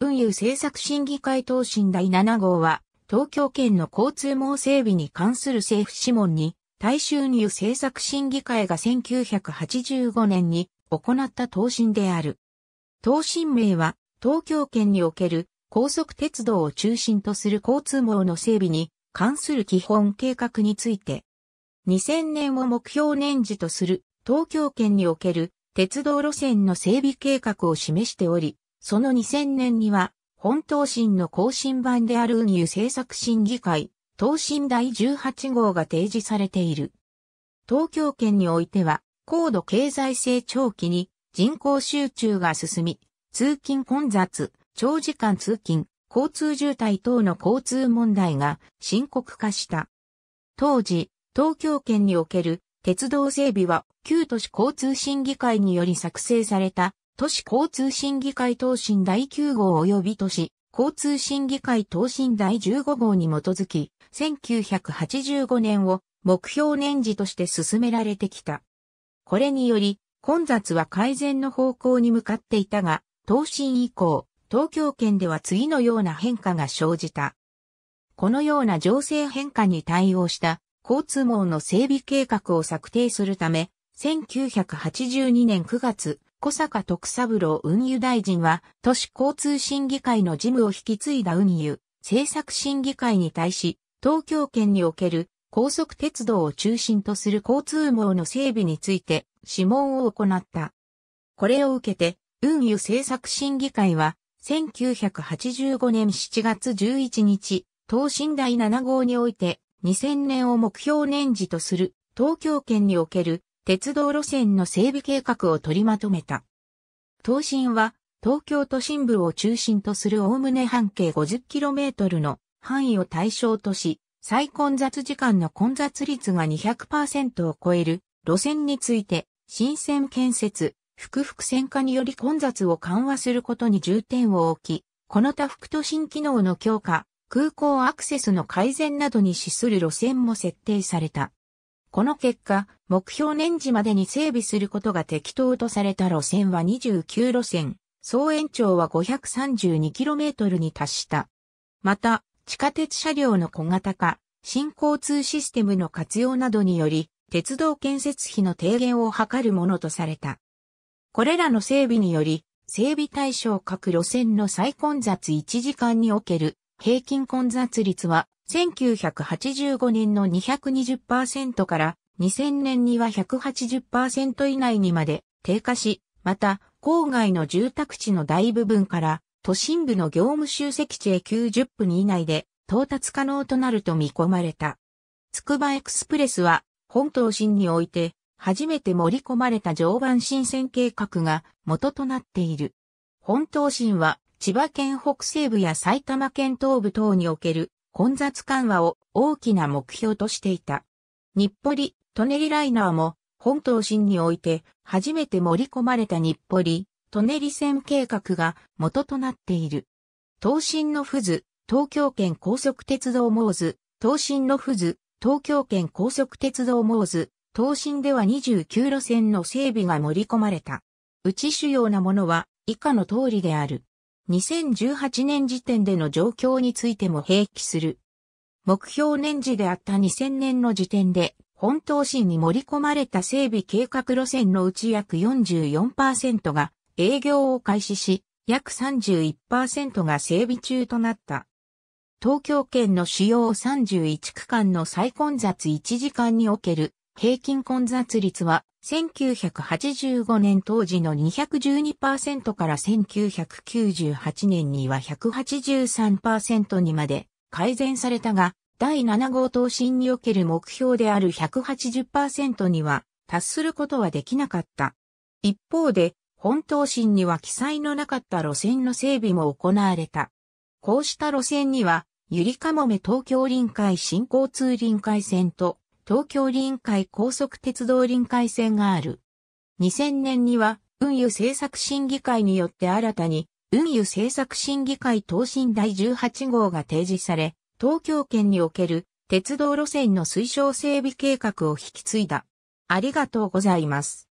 運輸政策審議会答申第7号は、東京圏の交通網整備に関する政府諮問に、大衆入政策審議会が1985年に行った答申である。答申名は、東京圏における高速鉄道を中心とする交通網の整備に関する基本計画について、2000年を目標年次とする東京圏における鉄道路線の整備計画を示しており、その2000年には、本等進の更新版である運輸政策審議会、等進第18号が提示されている。東京圏においては、高度経済成長期に人口集中が進み、通勤混雑、長時間通勤、交通渋滞等の交通問題が深刻化した。当時、東京圏における鉄道整備は旧都市交通審議会により作成された都市交通審議会答申第9号及び都市交通審議会答申第15号に基づき、1985年を目標年次として進められてきた。これにより、混雑は改善の方向に向かっていたが、答申以降、東京圏では次のような変化が生じた。このような情勢変化に対応した交通網の整備計画を策定するため、1982年9月、小坂徳三郎運輸大臣は、都市交通審議会の事務を引き継いだ運輸政策審議会に対し、東京圏における高速鉄道を中心とする交通網の整備について諮問を行った。これを受けて、運輸政策審議会は、1985年7月11日、東新大7号において、2000年を目標年次とする東京圏における鉄道路線の整備計画を取りまとめた。東進は、東京都心部を中心とするおおむね半径 50km の範囲を対象とし、再混雑時間の混雑率が200%を超える路線について、新線建設、複々線化により混雑を緩和することに重点を置き、この他副都心機能の強化、空港アクセスの改善などに資する路線も設定された。この結果、目標年次までに整備することが適当とされた路線は29路線、総延長は 532km に達した。また、地下鉄車両の小型化、新交通システムの活用などにより、鉄道建設費の低減を図るものとされた。これらの整備により、整備対象各路線の再混雑1時間における平均混雑率は1985年の220%から2000年には180%以内にまで低下し、また、郊外の住宅地の大部分から都心部の業務集積地へ90分以内で到達可能となると見込まれた。つくばエクスプレスは本島新において初めて盛り込まれた常磐新線計画が元となっている。本島新は千葉県北西部や埼玉県東部等における混雑緩和を大きな目標としていた。日暮里、舎人ライナーも本島新において初めて盛り込まれた日暮里、舎人線計画が元となっている。東進の富津、東京圏高速鉄道モーズ、東進の富津、東京圏高速鉄道モーズ、東進では29路線の整備が盛り込まれた。うち主要なものは以下の通りである。2018年時点での状況についても併記する。目標年次であった2000年の時点で、本島市に盛り込まれた整備計画路線のうち約44%が営業を開始し、約31%が整備中となった。東京圏の主要31区間の再混雑1時間における平均混雑率は1985年当時の212%から1998年には183%にまで改善されたが、第7号答申における目標である180%には達することはできなかった。一方で、本答申には記載のなかった路線の整備も行われた。こうした路線には、ゆりかもめ東京臨海新交通臨海線と東京臨海高速鉄道臨海線がある。2000年には、運輸政策審議会によって新たに、運輸政策審議会答申第18号が提示され、東京圏における鉄道路線の推奨整備計画を引き継いだ。ありがとうございます。